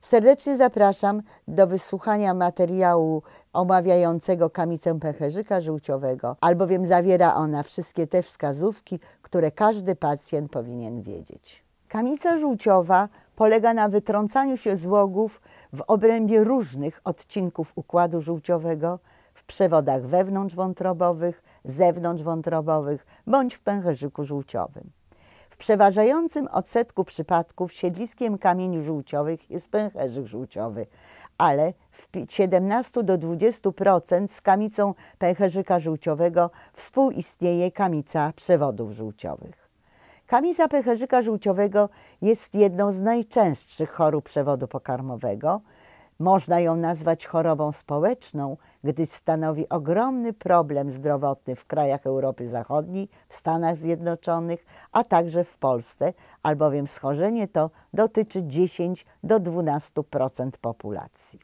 Serdecznie zapraszam do wysłuchania materiału omawiającego kamicę pęcherzyka żółciowego, albowiem zawiera ona wszystkie te wskazówki, które każdy pacjent powinien wiedzieć. Kamica żółciowa polega na wytrącaniu się złogów w obrębie różnych odcinków układu żółciowego, w przewodach wewnątrzwątrobowych, zewnątrzwątrobowych bądź w pęcherzyku żółciowym przeważającym odsetku przypadków siedliskiem kamieni żółciowych jest pęcherzyk żółciowy, ale w 17 do 20% z kamicą pęcherzyka żółciowego współistnieje kamica przewodów żółciowych. Kamica pęcherzyka żółciowego jest jedną z najczęstszych chorób przewodu pokarmowego – można ją nazwać chorobą społeczną, gdyż stanowi ogromny problem zdrowotny w krajach Europy Zachodniej, w Stanach Zjednoczonych, a także w Polsce, albowiem schorzenie to dotyczy 10 do 12% populacji.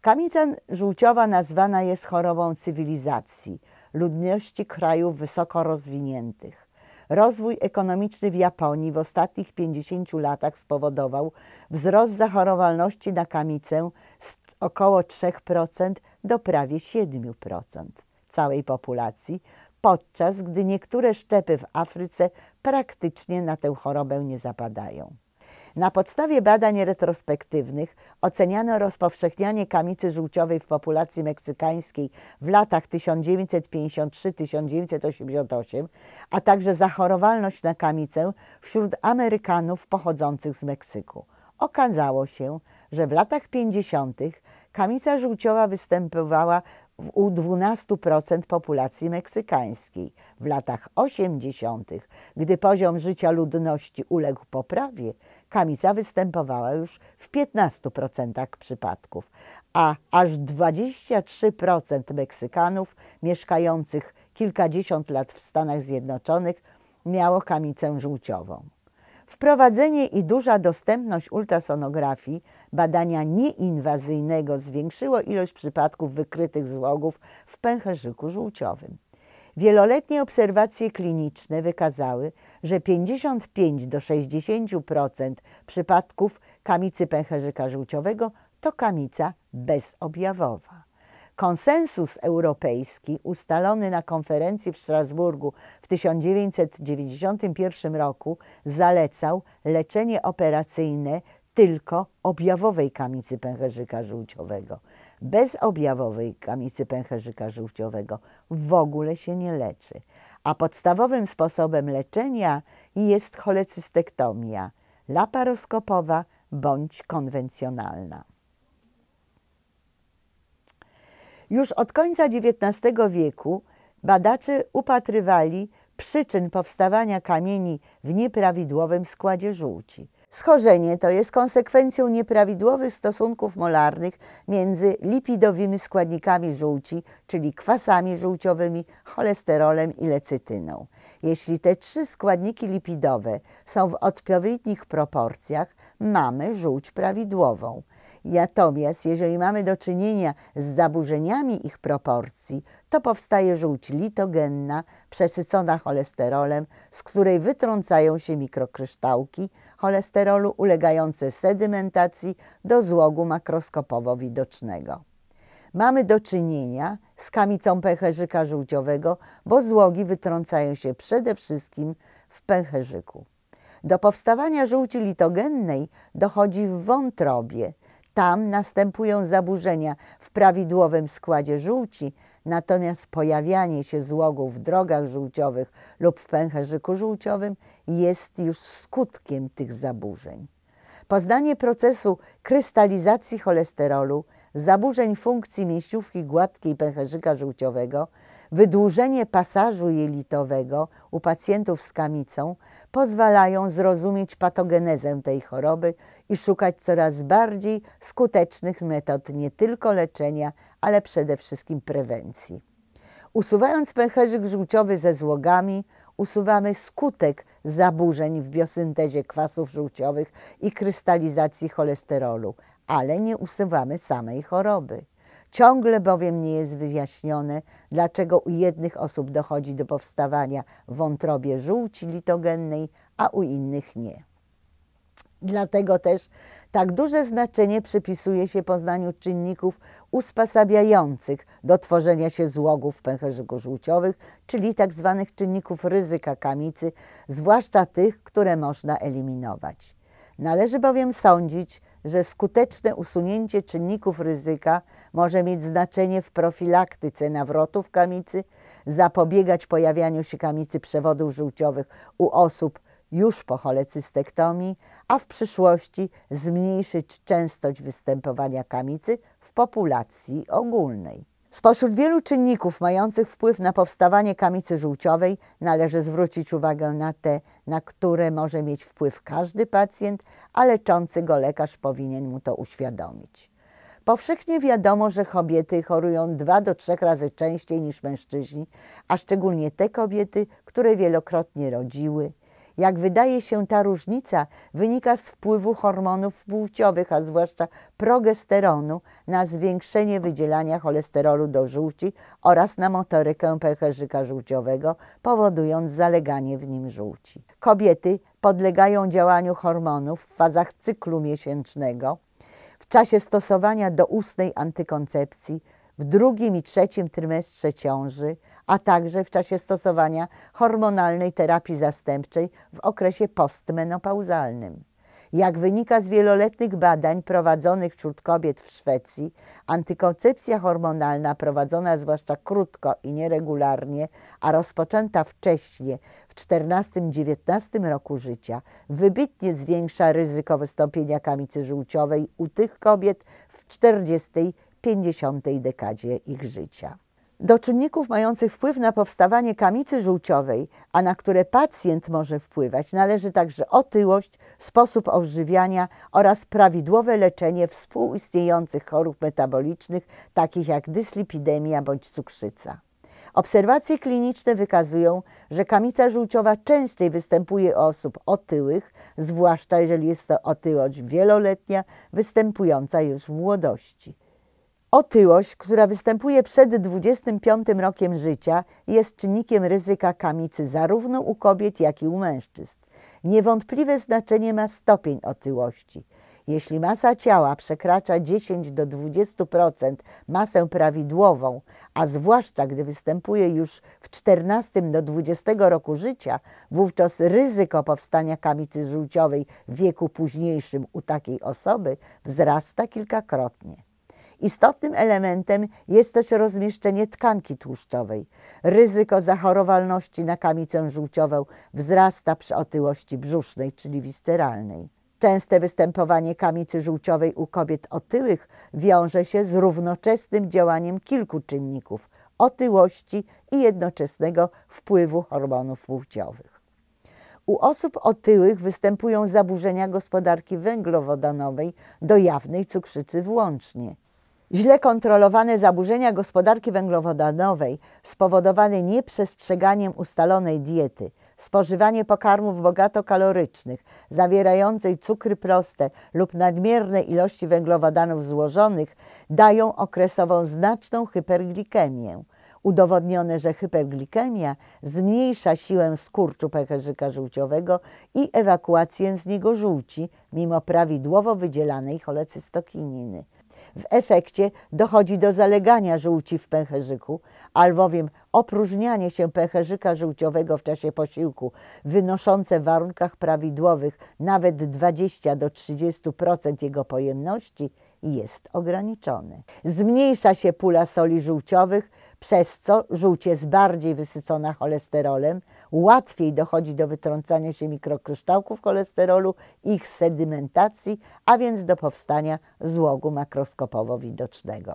Kamica żółciowa nazwana jest chorobą cywilizacji, ludności krajów wysoko rozwiniętych. Rozwój ekonomiczny w Japonii w ostatnich 50 latach spowodował wzrost zachorowalności na kamicę z około 3% do prawie 7% całej populacji, podczas gdy niektóre szczepy w Afryce praktycznie na tę chorobę nie zapadają. Na podstawie badań retrospektywnych oceniano rozpowszechnianie kamicy żółciowej w populacji meksykańskiej w latach 1953-1988, a także zachorowalność na kamicę wśród Amerykanów pochodzących z Meksyku. Okazało się, że w latach 50. kamica żółciowa występowała u 12% populacji meksykańskiej. W latach 80., gdy poziom życia ludności uległ poprawie, kamica występowała już w 15% przypadków, a aż 23% Meksykanów mieszkających kilkadziesiąt lat w Stanach Zjednoczonych miało kamicę żółciową. Wprowadzenie i duża dostępność ultrasonografii badania nieinwazyjnego zwiększyło ilość przypadków wykrytych złogów w pęcherzyku żółciowym. Wieloletnie obserwacje kliniczne wykazały, że 55 do 60% przypadków kamicy pęcherzyka żółciowego to kamica bezobjawowa. Konsensus europejski ustalony na konferencji w Strasburgu w 1991 roku zalecał leczenie operacyjne tylko objawowej kamicy pęcherzyka żółciowego bezobjawowej kamicy pęcherzyka żółciowego w ogóle się nie leczy, a podstawowym sposobem leczenia jest cholecystektomia laparoskopowa bądź konwencjonalna. Już od końca XIX wieku badacze upatrywali przyczyn powstawania kamieni w nieprawidłowym składzie żółci – Schorzenie to jest konsekwencją nieprawidłowych stosunków molarnych między lipidowymi składnikami żółci, czyli kwasami żółciowymi, cholesterolem i lecytyną. Jeśli te trzy składniki lipidowe są w odpowiednich proporcjach, mamy żółć prawidłową. Natomiast jeżeli mamy do czynienia z zaburzeniami ich proporcji, to powstaje żółć litogenna przesycona cholesterolem, z której wytrącają się mikrokryształki cholesterolu ulegające sedymentacji do złogu makroskopowo widocznego. Mamy do czynienia z kamicą pęcherzyka żółciowego, bo złogi wytrącają się przede wszystkim w pęcherzyku. Do powstawania żółci litogennej dochodzi w wątrobie, tam następują zaburzenia w prawidłowym składzie żółci, natomiast pojawianie się złogów w drogach żółciowych lub w pęcherzyku żółciowym jest już skutkiem tych zaburzeń. Poznanie procesu krystalizacji cholesterolu, zaburzeń funkcji mięśniówki gładkiej pęcherzyka żółciowego, wydłużenie pasażu jelitowego u pacjentów z kamicą pozwalają zrozumieć patogenezę tej choroby i szukać coraz bardziej skutecznych metod nie tylko leczenia, ale przede wszystkim prewencji. Usuwając pęcherzyk żółciowy ze złogami, usuwamy skutek zaburzeń w biosyntezie kwasów żółciowych i krystalizacji cholesterolu, ale nie usuwamy samej choroby. Ciągle bowiem nie jest wyjaśnione, dlaczego u jednych osób dochodzi do powstawania w wątrobie żółci litogennej, a u innych nie. Dlatego też tak duże znaczenie przypisuje się poznaniu czynników usposabiających do tworzenia się złogów pęcherzyków pęcherzyku żółciowych, czyli tzw. Tak czynników ryzyka kamicy, zwłaszcza tych, które można eliminować. Należy bowiem sądzić, że skuteczne usunięcie czynników ryzyka może mieć znaczenie w profilaktyce nawrotów kamicy, zapobiegać pojawianiu się kamicy przewodów żółciowych u osób już po cholecystektomii, a w przyszłości zmniejszyć częstość występowania kamicy w populacji ogólnej. Spośród wielu czynników mających wpływ na powstawanie kamicy żółciowej należy zwrócić uwagę na te, na które może mieć wpływ każdy pacjent, a leczący go lekarz powinien mu to uświadomić. Powszechnie wiadomo, że kobiety chorują dwa do trzech razy częściej niż mężczyźni, a szczególnie te kobiety, które wielokrotnie rodziły, jak wydaje się, ta różnica wynika z wpływu hormonów płciowych, a zwłaszcza progesteronu, na zwiększenie wydzielania cholesterolu do żółci oraz na motorykę pęcherzyka żółciowego, powodując zaleganie w nim żółci. Kobiety podlegają działaniu hormonów w fazach cyklu miesięcznego, w czasie stosowania do ustnej antykoncepcji, w drugim i trzecim trymestrze ciąży, a także w czasie stosowania hormonalnej terapii zastępczej w okresie postmenopauzalnym. Jak wynika z wieloletnich badań prowadzonych wśród kobiet w Szwecji, antykoncepcja hormonalna prowadzona zwłaszcza krótko i nieregularnie, a rozpoczęta wcześniej w 14-19 roku życia, wybitnie zwiększa ryzyko wystąpienia kamicy żółciowej u tych kobiet w 40 50. dekadzie ich życia. Do czynników mających wpływ na powstawanie kamicy żółciowej, a na które pacjent może wpływać, należy także otyłość, sposób odżywiania oraz prawidłowe leczenie współistniejących chorób metabolicznych, takich jak dyslipidemia bądź cukrzyca. Obserwacje kliniczne wykazują, że kamica żółciowa częściej występuje u osób otyłych, zwłaszcza jeżeli jest to otyłość wieloletnia, występująca już w młodości. Otyłość, która występuje przed 25 rokiem życia, jest czynnikiem ryzyka kamicy zarówno u kobiet, jak i u mężczyzn. Niewątpliwe znaczenie ma stopień otyłości. Jeśli masa ciała przekracza 10 do 20% masę prawidłową, a zwłaszcza gdy występuje już w 14 do 20 roku życia, wówczas ryzyko powstania kamicy żółciowej w wieku późniejszym u takiej osoby wzrasta kilkakrotnie. Istotnym elementem jest też rozmieszczenie tkanki tłuszczowej. Ryzyko zachorowalności na kamicę żółciową wzrasta przy otyłości brzusznej, czyli wisceralnej. Częste występowanie kamicy żółciowej u kobiet otyłych wiąże się z równoczesnym działaniem kilku czynników otyłości i jednoczesnego wpływu hormonów płciowych. U osób otyłych występują zaburzenia gospodarki węglowodanowej do jawnej cukrzycy włącznie. Źle kontrolowane zaburzenia gospodarki węglowodanowej spowodowane nieprzestrzeganiem ustalonej diety, spożywanie pokarmów bogato kalorycznych, zawierających cukry proste lub nadmierne ilości węglowodanów złożonych dają okresową znaczną hyperglikemię. Udowodnione, że hyperglikemia zmniejsza siłę skurczu pęcherzyka żółciowego i ewakuację z niego żółci, mimo prawidłowo wydzielanej cholecystokininy. W efekcie dochodzi do zalegania żółci w pęcherzyku, albowiem opróżnianie się pęcherzyka żółciowego w czasie posiłku, wynoszące w warunkach prawidłowych nawet 20 do 30% jego pojemności, jest ograniczony. Zmniejsza się pula soli żółciowych, przez co żółć jest bardziej wysycona cholesterolem, łatwiej dochodzi do wytrącania się mikrokryształków cholesterolu, ich sedymentacji, a więc do powstania złogu makroskopowo widocznego.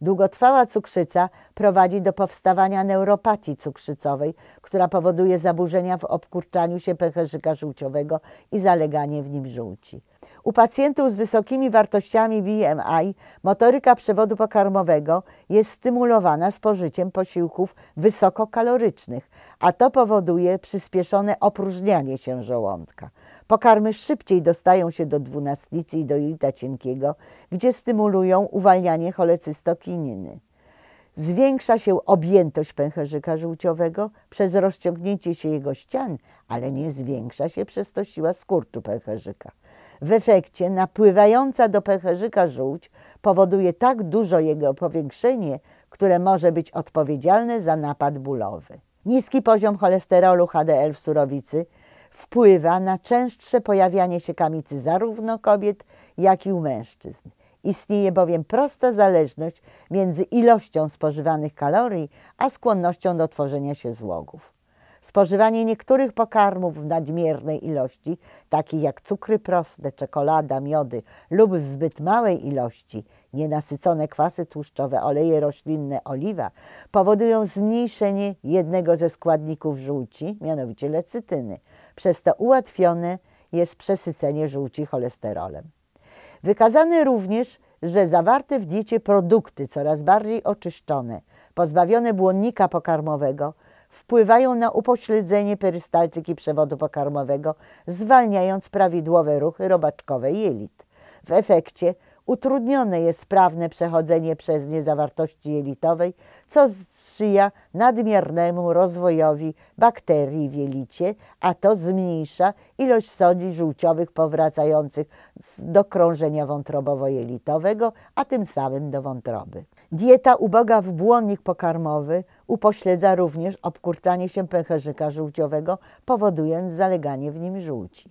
Długotrwała cukrzyca prowadzi do powstawania neuropatii cukrzycowej, która powoduje zaburzenia w obkurczaniu się pęcherzyka żółciowego i zaleganie w nim żółci. U pacjentów z wysokimi wartościami BMI motoryka przewodu pokarmowego jest stymulowana spożyciem posiłków wysokokalorycznych, a to powoduje przyspieszone opróżnianie się żołądka. Pokarmy szybciej dostają się do dwunastnicy i do jelita cienkiego, gdzie stymulują uwalnianie cholecystokininy zwiększa się objętość pęcherzyka żółciowego przez rozciągnięcie się jego ścian, ale nie zwiększa się przez to siła skurczu pęcherzyka. W efekcie napływająca do pęcherzyka żółć powoduje tak dużo jego powiększenie, które może być odpowiedzialne za napad bólowy. Niski poziom cholesterolu HDL w surowicy wpływa na częstsze pojawianie się kamicy zarówno kobiet, jak i u mężczyzn. Istnieje bowiem prosta zależność między ilością spożywanych kalorii a skłonnością do tworzenia się złogów. Spożywanie niektórych pokarmów w nadmiernej ilości, takich jak cukry proste, czekolada, miody lub w zbyt małej ilości nienasycone kwasy tłuszczowe, oleje roślinne, oliwa, powodują zmniejszenie jednego ze składników żółci, mianowicie lecytyny. Przez to ułatwione jest przesycenie żółci cholesterolem. Wykazane również, że zawarte w diecie produkty coraz bardziej oczyszczone, pozbawione błonnika pokarmowego, wpływają na upośledzenie perystaltyki przewodu pokarmowego, zwalniając prawidłowe ruchy robaczkowe jelit. W efekcie utrudnione jest sprawne przechodzenie przez nie zawartości jelitowej, co sprzyja nadmiernemu rozwojowi bakterii w jelicie, a to zmniejsza ilość sodzi żółciowych powracających do krążenia wątrobowo-jelitowego, a tym samym do wątroby. Dieta uboga w błonnik pokarmowy upośledza również obkurczanie się pęcherzyka żółciowego, powodując zaleganie w nim żółci.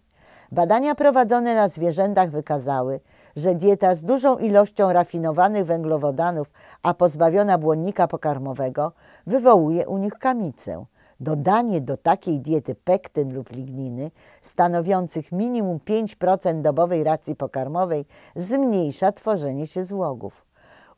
Badania prowadzone na zwierzętach wykazały, że dieta z dużą ilością rafinowanych węglowodanów, a pozbawiona błonnika pokarmowego, wywołuje u nich kamicę. Dodanie do takiej diety pektyn lub ligniny, stanowiących minimum 5% dobowej racji pokarmowej, zmniejsza tworzenie się złogów.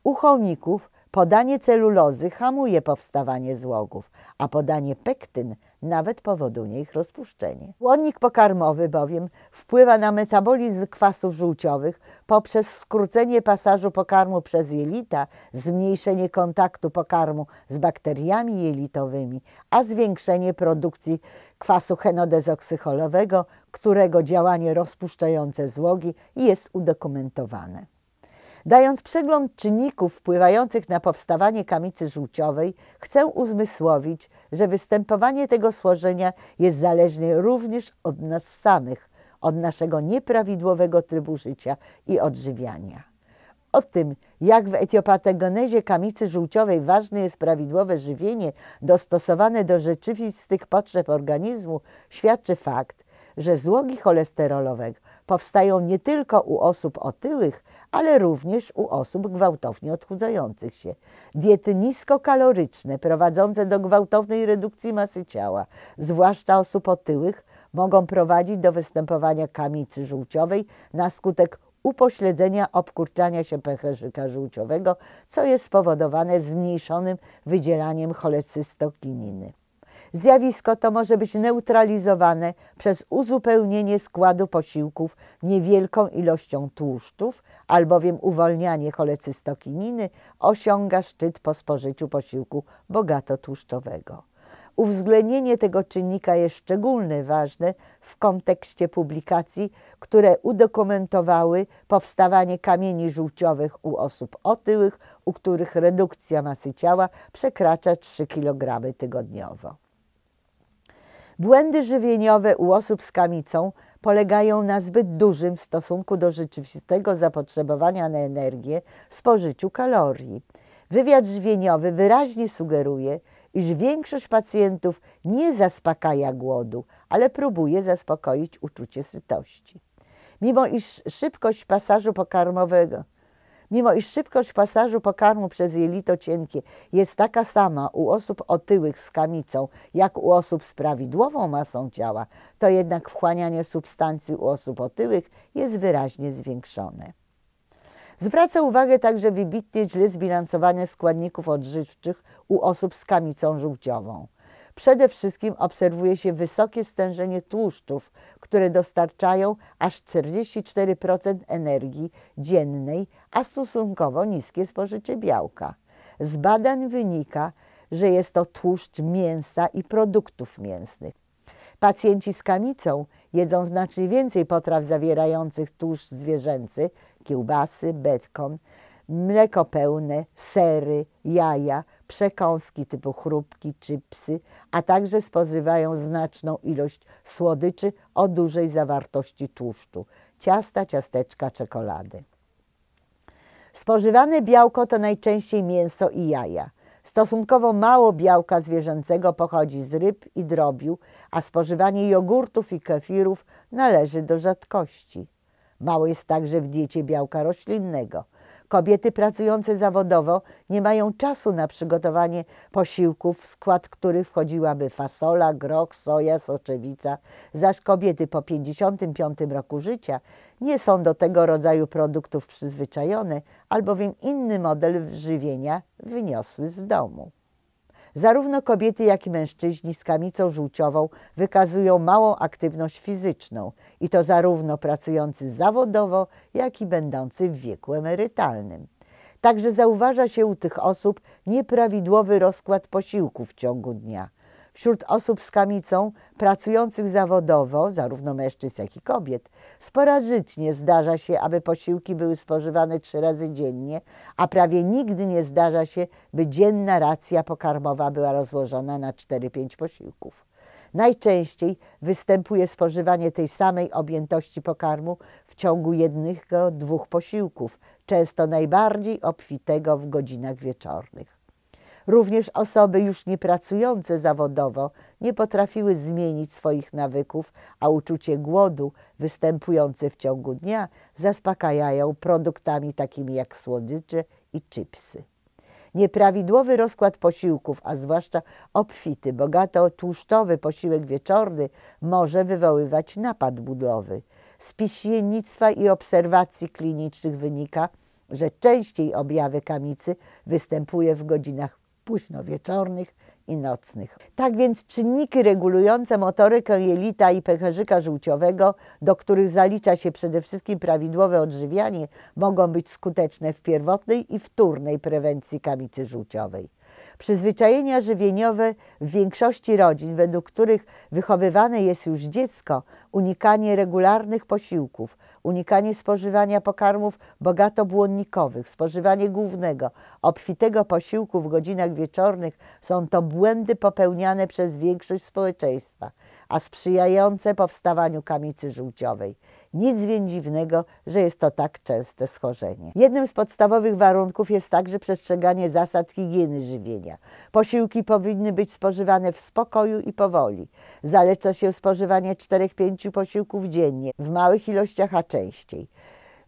U chomików Podanie celulozy hamuje powstawanie złogów, a podanie pektyn nawet powoduje ich rozpuszczenie. Łonnik pokarmowy bowiem wpływa na metabolizm kwasów żółciowych poprzez skrócenie pasażu pokarmu przez jelita, zmniejszenie kontaktu pokarmu z bakteriami jelitowymi, a zwiększenie produkcji kwasu henodezoksycholowego, którego działanie rozpuszczające złogi jest udokumentowane. Dając przegląd czynników wpływających na powstawanie kamicy żółciowej, chcę uzmysłowić, że występowanie tego słożenia jest zależne również od nas samych, od naszego nieprawidłowego trybu życia i odżywiania. O tym, jak w etiopatagonezie kamicy żółciowej ważne jest prawidłowe żywienie dostosowane do rzeczywistych potrzeb organizmu, świadczy fakt, że złogi cholesterolowe powstają nie tylko u osób otyłych, ale również u osób gwałtownie odchudzających się. Diety niskokaloryczne prowadzące do gwałtownej redukcji masy ciała, zwłaszcza osób otyłych, mogą prowadzić do występowania kamicy żółciowej na skutek upośledzenia obkurczania się pęcherzyka żółciowego, co jest spowodowane zmniejszonym wydzielaniem cholecystoklininy. Zjawisko to może być neutralizowane przez uzupełnienie składu posiłków niewielką ilością tłuszczów, albowiem uwalnianie cholecystokininy osiąga szczyt po spożyciu posiłku bogato tłuszczowego. Uwzględnienie tego czynnika jest szczególnie ważne w kontekście publikacji, które udokumentowały powstawanie kamieni żółciowych u osób otyłych, u których redukcja masy ciała przekracza 3 kg tygodniowo. Błędy żywieniowe u osób z kamicą polegają na zbyt dużym w stosunku do rzeczywistego zapotrzebowania na energię spożyciu kalorii. Wywiad żywieniowy wyraźnie sugeruje, iż większość pacjentów nie zaspokaja głodu, ale próbuje zaspokoić uczucie sytości. Mimo iż szybkość pasażu pokarmowego Mimo iż szybkość pasażu pokarmu przez jelito cienkie jest taka sama u osób otyłych z kamicą, jak u osób z prawidłową masą ciała, to jednak wchłanianie substancji u osób otyłych jest wyraźnie zwiększone. Zwraca uwagę także wybitnie źle zbilansowanie składników odżywczych u osób z kamicą żółciową. Przede wszystkim obserwuje się wysokie stężenie tłuszczów, które dostarczają aż 44% energii dziennej, a stosunkowo niskie spożycie białka. Z badań wynika, że jest to tłuszcz mięsa i produktów mięsnych. Pacjenci z kamicą jedzą znacznie więcej potraw zawierających tłuszcz zwierzęcy, kiełbasy, betkon, mleko pełne, sery, jaja, przekąski typu chrupki, chipsy, a także spożywają znaczną ilość słodyczy o dużej zawartości tłuszczu ciasta, ciasteczka, czekolady. Spożywane białko to najczęściej mięso i jaja. Stosunkowo mało białka zwierzęcego pochodzi z ryb i drobiu, a spożywanie jogurtów i kefirów należy do rzadkości. Mało jest także w diecie białka roślinnego – Kobiety pracujące zawodowo nie mają czasu na przygotowanie posiłków, w skład których wchodziłaby fasola, groch, soja, soczewica, zaś kobiety po 55 roku życia nie są do tego rodzaju produktów przyzwyczajone, albowiem inny model żywienia wyniosły z domu. Zarówno kobiety, jak i mężczyźni z kamicą żółciową wykazują małą aktywność fizyczną i to zarówno pracujący zawodowo, jak i będący w wieku emerytalnym. Także zauważa się u tych osób nieprawidłowy rozkład posiłków w ciągu dnia – Wśród osób z kamicą pracujących zawodowo, zarówno mężczyzn, jak i kobiet, sporadycznie zdarza się, aby posiłki były spożywane trzy razy dziennie, a prawie nigdy nie zdarza się, by dzienna racja pokarmowa była rozłożona na 4-5 posiłków. Najczęściej występuje spożywanie tej samej objętości pokarmu w ciągu jednego, dwóch posiłków, często najbardziej obfitego w godzinach wieczornych. Również osoby już niepracujące zawodowo nie potrafiły zmienić swoich nawyków, a uczucie głodu występujące w ciągu dnia zaspokajają produktami takimi jak słodycze i chipsy. Nieprawidłowy rozkład posiłków, a zwłaszcza obfity, bogato tłuszczowy posiłek wieczorny może wywoływać napad budlowy. Z piśmiennictwa i obserwacji klinicznych wynika, że częściej objawy kamicy występuje w godzinach późnowieczornych i nocnych. Tak więc czynniki regulujące motorykę jelita i pęcherzyka żółciowego, do których zalicza się przede wszystkim prawidłowe odżywianie, mogą być skuteczne w pierwotnej i wtórnej prewencji kamicy żółciowej. Przyzwyczajenia żywieniowe w większości rodzin, według których wychowywane jest już dziecko, unikanie regularnych posiłków, unikanie spożywania pokarmów bogato-błonnikowych, spożywanie głównego, obfitego posiłku w godzinach wieczornych są to błędy popełniane przez większość społeczeństwa, a sprzyjające powstawaniu kamicy żółciowej. Nic więc dziwnego, że jest to tak częste schorzenie. Jednym z podstawowych warunków jest także przestrzeganie zasad higieny żywienia. Posiłki powinny być spożywane w spokoju i powoli. Zaleca się spożywanie 4-5 posiłków dziennie, w małych ilościach, a częściej.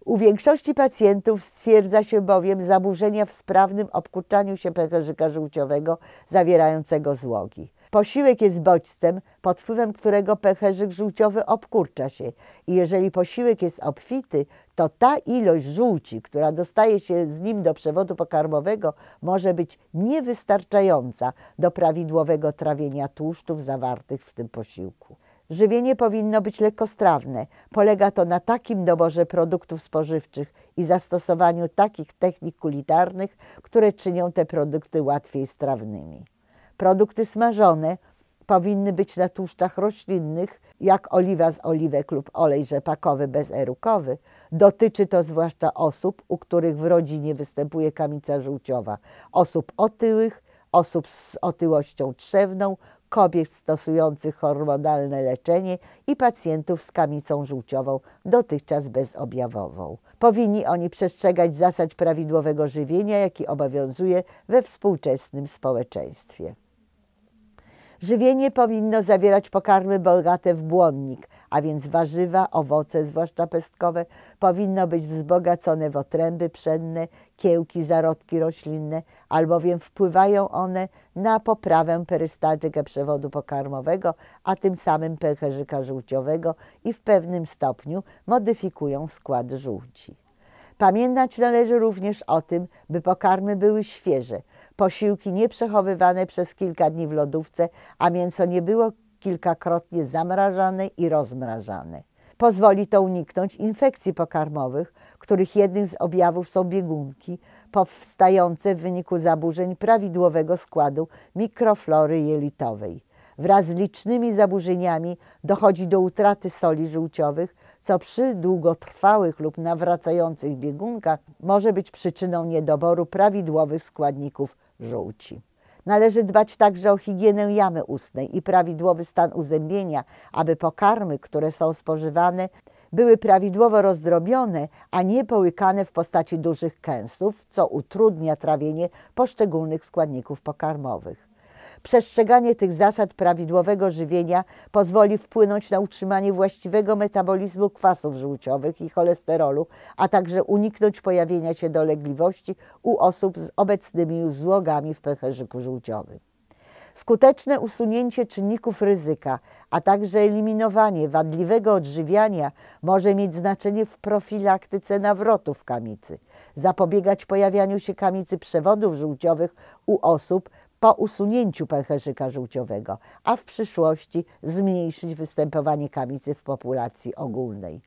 U większości pacjentów stwierdza się bowiem zaburzenia w sprawnym obkurczaniu się pęcherzyka żółciowego zawierającego złogi posiłek jest bodźcem, pod wpływem którego pęcherzyk żółciowy obkurcza się. I jeżeli posiłek jest obfity, to ta ilość żółci, która dostaje się z nim do przewodu pokarmowego, może być niewystarczająca do prawidłowego trawienia tłuszczów zawartych w tym posiłku. Żywienie powinno być lekkostrawne. Polega to na takim doborze produktów spożywczych i zastosowaniu takich technik kulitarnych, które czynią te produkty łatwiej strawnymi. Produkty smażone powinny być na tłuszczach roślinnych, jak oliwa z oliwek lub olej rzepakowy bezerukowy. Dotyczy to zwłaszcza osób, u których w rodzinie występuje kamica żółciowa, osób otyłych, osób z otyłością trzewną, kobiet stosujących hormonalne leczenie i pacjentów z kamicą żółciową, dotychczas bezobjawową. Powinni oni przestrzegać zasad prawidłowego żywienia, jaki obowiązuje we współczesnym społeczeństwie. Żywienie powinno zawierać pokarmy bogate w błonnik, a więc warzywa, owoce, zwłaszcza pestkowe, powinno być wzbogacone w otręby pszenne, kiełki, zarodki roślinne, albowiem wpływają one na poprawę perystaltykę przewodu pokarmowego, a tym samym pęcherzyka żółciowego i w pewnym stopniu modyfikują skład żółci. Pamiętać należy również o tym, by pokarmy były świeże, posiłki nieprzechowywane przez kilka dni w lodówce, a mięso nie było kilkakrotnie zamrażane i rozmrażane. Pozwoli to uniknąć infekcji pokarmowych, których jednym z objawów są biegunki, powstające w wyniku zaburzeń prawidłowego składu mikroflory jelitowej. Wraz z licznymi zaburzeniami dochodzi do utraty soli żółciowych, co przy długotrwałych lub nawracających biegunkach może być przyczyną niedoboru prawidłowych składników żółci. Należy dbać także o higienę jamy ustnej i prawidłowy stan uzębienia, aby pokarmy, które są spożywane, były prawidłowo rozdrobione, a nie połykane w postaci dużych kęsów, co utrudnia trawienie poszczególnych składników pokarmowych. Przestrzeganie tych zasad prawidłowego żywienia pozwoli wpłynąć na utrzymanie właściwego metabolizmu kwasów żółciowych i cholesterolu, a także uniknąć pojawienia się dolegliwości u osób z obecnymi już złogami w pęcherzyku żółciowym. Skuteczne usunięcie czynników ryzyka, a także eliminowanie wadliwego odżywiania może mieć znaczenie w profilaktyce nawrotów kamicy, zapobiegać pojawianiu się kamicy przewodów żółciowych u osób, po usunięciu pęcherzyka żółciowego, a w przyszłości zmniejszyć występowanie kamicy w populacji ogólnej.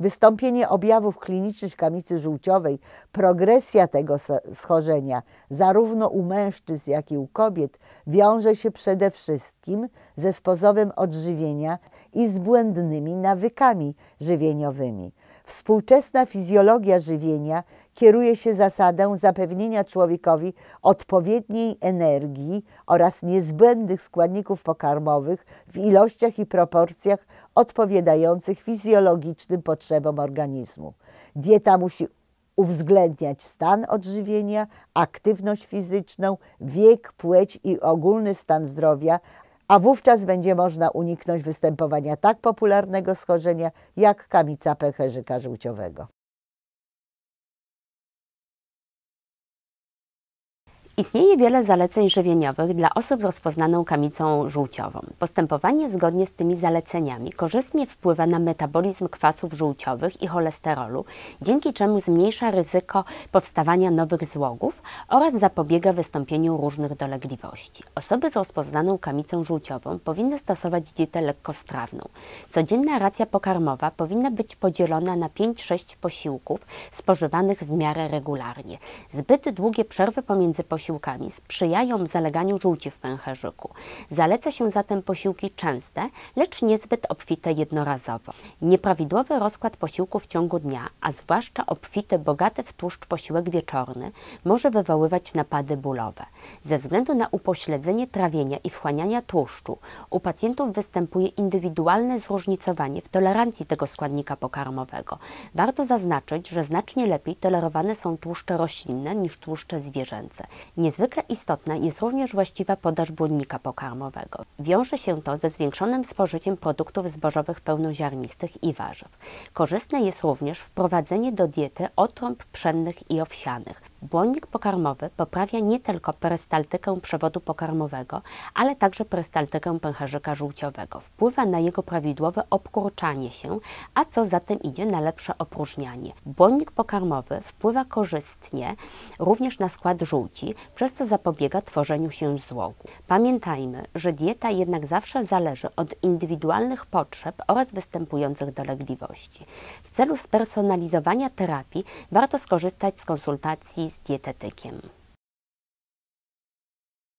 Wystąpienie objawów klinicznych kamicy żółciowej, progresja tego schorzenia, zarówno u mężczyzn, jak i u kobiet, wiąże się przede wszystkim ze sposobem odżywienia i z błędnymi nawykami żywieniowymi. Współczesna fizjologia żywienia kieruje się zasadą zapewnienia człowiekowi odpowiedniej energii oraz niezbędnych składników pokarmowych w ilościach i proporcjach odpowiadających fizjologicznym potrzebom organizmu. Dieta musi uwzględniać stan odżywienia, aktywność fizyczną, wiek, płeć i ogólny stan zdrowia, a wówczas będzie można uniknąć występowania tak popularnego schorzenia jak kamica pęcherzyka żółciowego. Istnieje wiele zaleceń żywieniowych dla osób z rozpoznaną kamicą żółciową. Postępowanie zgodnie z tymi zaleceniami korzystnie wpływa na metabolizm kwasów żółciowych i cholesterolu, dzięki czemu zmniejsza ryzyko powstawania nowych złogów oraz zapobiega wystąpieniu różnych dolegliwości. Osoby z rozpoznaną kamicą żółciową powinny stosować dietę lekkostrawną. Codzienna racja pokarmowa powinna być podzielona na 5-6 posiłków spożywanych w miarę regularnie. Zbyt długie przerwy pomiędzy posiłkami posiłkami sprzyjają zaleganiu żółci w pęcherzyku. Zaleca się zatem posiłki częste, lecz niezbyt obfite jednorazowo. Nieprawidłowy rozkład posiłków w ciągu dnia, a zwłaszcza obfity, bogaty w tłuszcz posiłek wieczorny, może wywoływać napady bólowe. Ze względu na upośledzenie trawienia i wchłaniania tłuszczu u pacjentów występuje indywidualne zróżnicowanie w tolerancji tego składnika pokarmowego. Warto zaznaczyć, że znacznie lepiej tolerowane są tłuszcze roślinne niż tłuszcze zwierzęce. Niezwykle istotna jest również właściwa podaż błonnika pokarmowego. Wiąże się to ze zwiększonym spożyciem produktów zbożowych pełnoziarnistych i warzyw. Korzystne jest również wprowadzenie do diety otrąb pszennych i owsianych. Błonnik pokarmowy poprawia nie tylko perystaltykę przewodu pokarmowego, ale także perystaltykę pęcherzyka żółciowego. Wpływa na jego prawidłowe obkurczanie się, a co za tym idzie na lepsze opróżnianie. Błonnik pokarmowy wpływa korzystnie również na skład żółci, przez co zapobiega tworzeniu się złogu. Pamiętajmy, że dieta jednak zawsze zależy od indywidualnych potrzeb oraz występujących dolegliwości. W celu spersonalizowania terapii warto skorzystać z konsultacji и с детотеким.